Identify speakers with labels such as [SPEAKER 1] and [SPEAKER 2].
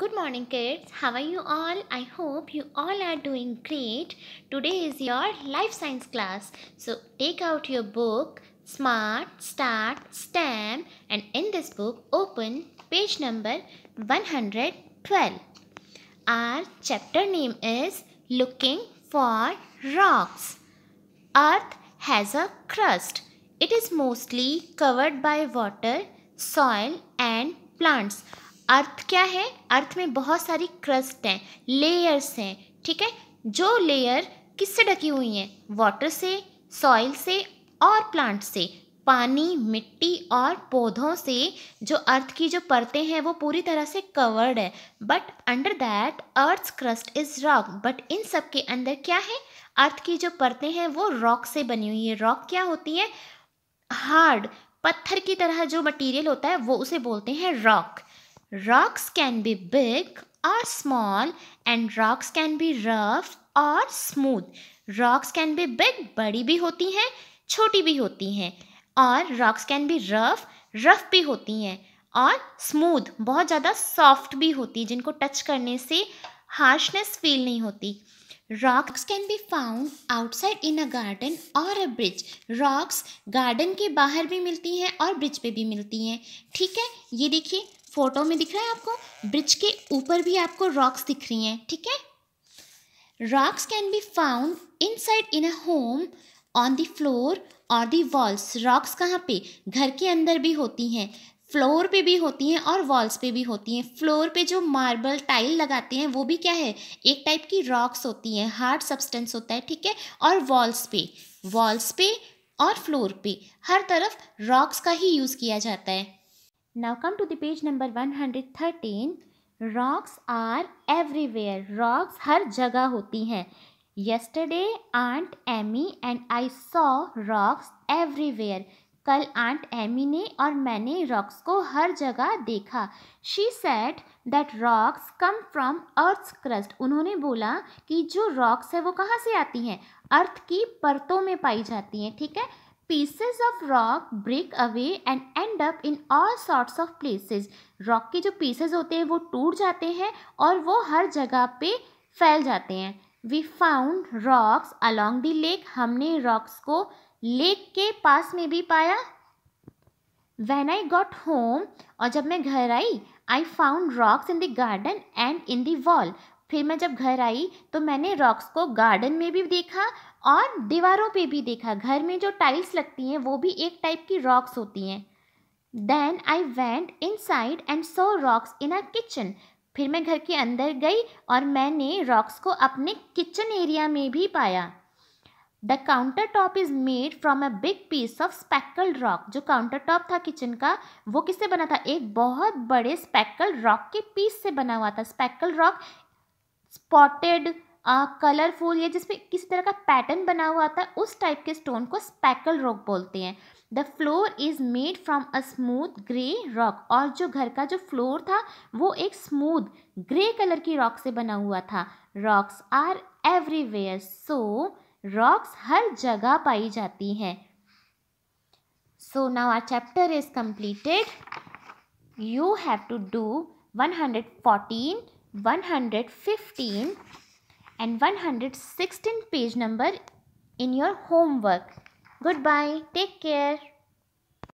[SPEAKER 1] Good morning kids. How are you all? I hope you all are doing great. Today is your life science class. So take out your book Smart Start STEM and in this book open page number 112. Our chapter name is Looking for Rocks. Earth has a crust. It is mostly covered by water, soil and plants. अर्थ क्या है अर्थ में बहुत सारी crust हैं layers हैं ठीक है जो लेयर किससे ढकी हुई हैं वाटर से सॉइल से और प्लांट से पानी मिट्टी और पौधों से जो अर्थ की जो परतें हैं वो पूरी तरह से कवर्ड है but under that earth crust is rock but in सब के अंदर क्या है अर्थ की जो परतें हैं वो रॉक से बनी हुई है रॉक क्या होती है हार्ड पत्थर की तरह जो मटेरियल होता है वो उसे बोलते हैं rock Rocks can be big or small and rocks can be rough और smooth rocks can be big बड़ी भी होती हैं छोटी भी होती हैं और rocks can be rough rough भी होती हैं और स्मूथ बहुत ज़्यादा सॉफ्ट भी होती है जिनको टच करने से हार्शनेस फील नहीं होती rocks can be found outside in a garden और अ ब्रिज रॉक्स गार्डन के बाहर भी मिलती हैं और ब्रिज पे भी मिलती हैं ठीक है ये देखिए फोटो में दिख रहा है आपको ब्रिज के ऊपर भी आपको रॉक्स दिख रही हैं ठीक है rocks can be found inside in a home on the floor और दी वॉल्स रॉक्स कहाँ पे घर के अंदर भी होती हैं फ्लोर पे भी होती हैं और वॉल्स पे भी होती हैं फ्लोर पे जो मार्बल टाइल लगाते हैं वो भी क्या है एक टाइप की रॉक्स होती हैं हार्ड सब्सटेंस होता है ठीक है और वॉल्स पे वॉल्स पे और फ्लोर पे हर तरफ रॉक्स का ही यूज़ किया जाता है Now come to the page number 113. Rocks are everywhere. Rocks हर जगह होती हैं. Yesterday aunt Amy and I saw rocks everywhere. कल आंट एमी ने और मैंने रॉक्स को हर जगह देखा she said that rocks come from earth crust उन्होंने बोला कि जो रॉक्स है वो कहाँ से आती हैं अर्थ की परतों में पाई जाती हैं ठीक है pieces of rock break away and end up in all sorts of places rock के जो पीसेस होते हैं वो टूट जाते हैं और वो हर जगह पे फैल जाते हैं we found rocks along the lake हमने रॉक्स को लेक के पास में भी पाया वैन आई गॉट होम और जब मैं घर आई I found rocks in the garden and in the hall फिर मैं जब घर आई तो मैंने रॉक्स को गार्डन में भी देखा और दीवारों पे भी देखा घर में जो टाइल्स लगती हैं वो भी एक टाइप की रॉक्स होती हैं then I went inside and saw rocks in a kitchen फिर मैं घर के अंदर गई और मैंने रॉक्स को अपने किचन एरिया में भी पाया the counter top is made from a big piece of speckled rock जो काउंटर टॉप था किचन का वो किससे बना था एक बहुत बड़े स्पैकल रॉक के पीस से बना हुआ था स्पैकल रॉक स्पॉटेड कलरफुल या जिसमें किसी तरह का पैटर्न बना हुआ आता है उस टाइप के स्टोन को स्पैकल रॉक बोलते हैं the floor is made from a smooth grey rock और जो घर का जो फ्लोर था वो एक स्मूथ ग्रे कलर की रॉक से बना हुआ था rocks are everywhere so rocks हर जगह पाई जाती हैं so now our chapter is completed you have to do one hundred fourteen 115 and 116 page number in your homework. Goodbye. Take care.